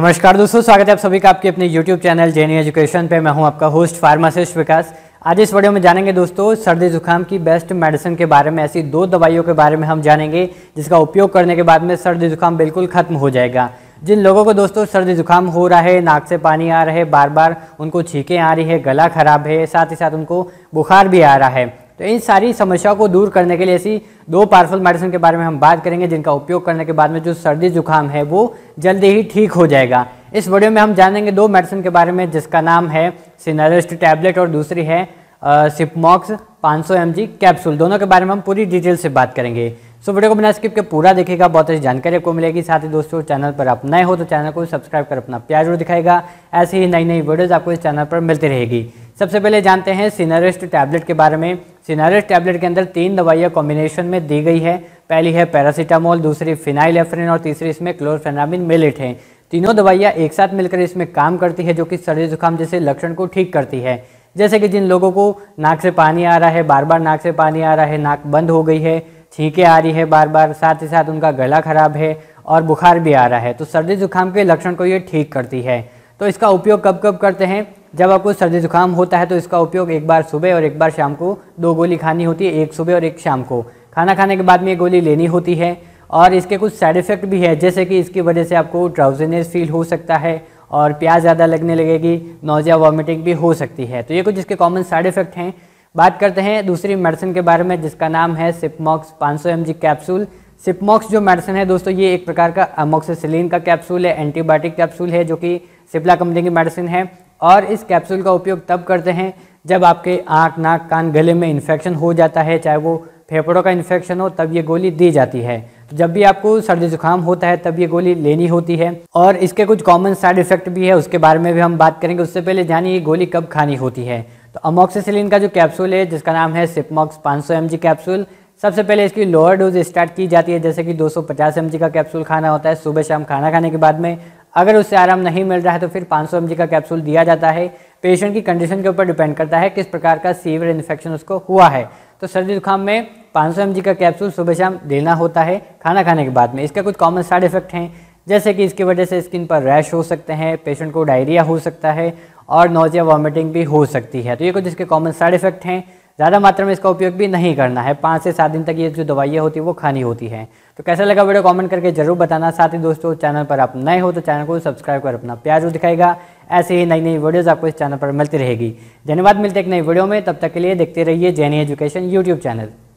नमस्कार दोस्तों स्वागत है आप सभी का आपके अपने YouTube channel Jenny education e पे मैं हूं आपका होस्ट फार्मासिस्ट विकास आज इस वीडियो में जानेंगे दोस्तों सर्दी जुकाम की बेस्ट मेडिसिन के बारे में ऐसी दो दवाइयों के बारे में हम जानेंगे जिसका उपयोग करने के बाद में सर्दी जुकाम बिल्कुल खत्म हो जाएगा जिन लोगों को दोस्तों सर्दी जुकाम हो रहा है नाक से पानी आ रहा है बार बार उनको छींकें आ रही है गला खराब है साथ ही साथ उनको बुखार भी आ रहा है तो इन सारी समस्याओं को दूर करने के लिए ऐसी दो पावरफुल मेडिसिन के बारे में हम बात करेंगे जिनका उपयोग करने के बाद में जो सर्दी जुकाम है वो जल्दी ही ठीक हो जाएगा इस वीडियो में हम जानेंगे दो मेडिसिन के बारे में जिसका नाम है सिनारिस्ट टैबलेट और दूसरी है सिपमॉक्स 500 सौ कैप्सूल दोनों के बारे में हम पूरी डिटेल से बात करेंगे सो वीडियो को बिना स्किप के पूरा देखेगा बहुत अच्छी जानकारी आपको मिलेगी साथ ही दोस्तों चैनल पर आप नए हो तो चैनल को सब्सक्राइब कर अपना प्यार जरूर दिखाएगा ऐसी ही नई नई वीडियोज़ आपको इस चैनल पर मिलती रहेगी सबसे पहले जानते हैं सिनारिस्ट टैबलेट के बारे में सिनारिस टैबलेट के अंदर तीन दवाइयाँ कॉम्बिनेशन में दी गई है पहली है पैरासीटामोल दूसरी फिनाइल एफरिन और तीसरी इसमें क्लोरफेनामिन मिलेट है तीनों दवाइयाँ एक साथ मिलकर इसमें काम करती है जो कि सर्दी जुकाम जैसे लक्षण को ठीक करती है जैसे कि जिन लोगों को नाक से पानी आ रहा है बार बार नाक से पानी आ रहा है नाक बंद हो गई है छींके आ रही है बार बार साथ ही साथ उनका गला खराब है और बुखार भी आ रहा है तो सर्दी जुकाम के लक्षण को ये ठीक करती है तो इसका उपयोग कब कब करते हैं जब आपको सर्दी जुकाम होता है तो इसका उपयोग एक बार सुबह और एक बार शाम को दो गोली खानी होती है एक सुबह और एक शाम को खाना खाने के बाद में ये गोली लेनी होती है और इसके कुछ साइड इफ़ेक्ट भी है जैसे कि इसकी वजह से आपको ड्राउजीनेस फील हो सकता है और प्याज ज़्यादा लगने लगेगी नोजिया वॉमिटिंग भी हो सकती है तो ये कुछ इसके कॉमन साइड इफ़ेक्ट हैं बात करते हैं दूसरी मेडिसिन के बारे में जिसका नाम है सिपमॉक्स पाँच सौ कैप्सूल सिपमॉक्स जो मेडिसिन है दोस्तों ये एक प्रकार का अमोक्सिसिलिन का कैप्सूल है एंटीबायोटिक कैप्सूल है जो कि सिप्ला कंपनी की मेडिसिन है और इस कैप्सूल का उपयोग तब करते हैं जब आपके आँख नाक कान गले में इन्फेक्शन हो जाता है चाहे वो फेफड़ों का इन्फेक्शन हो तब ये गोली दी जाती है तो जब भी आपको सर्दी जुकाम होता है तब ये गोली लेनी होती है और इसके कुछ कॉमन साइड इफेक्ट भी है उसके बारे में भी हम बात करेंगे उससे पहले जानिए ये गोली कब खानी होती है तो अमोक्सिसिलिन का जो कैप्सूल है जिसका नाम है सिपमॉक्स 500 सौ कैप्सूल सबसे पहले इसकी लोअर डोज स्टार्ट की जाती है जैसे कि 250 सौ का कैप्सूल खाना होता है सुबह शाम खाना खाने के बाद में अगर उससे आराम नहीं मिल रहा है तो फिर 500 सौ का कैप्सूल दिया जाता है पेशेंट की कंडीशन के ऊपर डिपेंड करता है किस प्रकार का सीवर इन्फेक्शन उसको हुआ है तो सर्दी जुकाम में 500 सौ का कैप्सूल सुबह शाम देना होता है खाना खाने के बाद में इसका कुछ कॉमन साइड इफेक्ट हैं जैसे कि इसकी वजह से स्किन पर रैश हो सकते हैं पेशेंट को डायरिया हो सकता है और नोजिया वॉमिटिंग भी हो सकती है तो ये कुछ इसके कॉमन साइड इफेक्ट हैं ज़्यादा मात्रा में इसका उपयोग भी नहीं करना है पाँच से सात दिन तक ये जो दवाइयाँ होती वो खानी होती हैं तो कैसा लगा वीडियो कमेंट करके जरूर बताना साथ ही दोस्तों चैनल पर आप नए हो तो चैनल को सब्सक्राइब कर अपना प्यार जो दिखाएगा ऐसे ही नई नई वीडियोज़ आपको इस चैनल पर मिलती रहेगी धन्यवाद मिलते एक नई वीडियो में तब तक के लिए देखते रहिए जैनी एजुकेशन यूट्यूब चैनल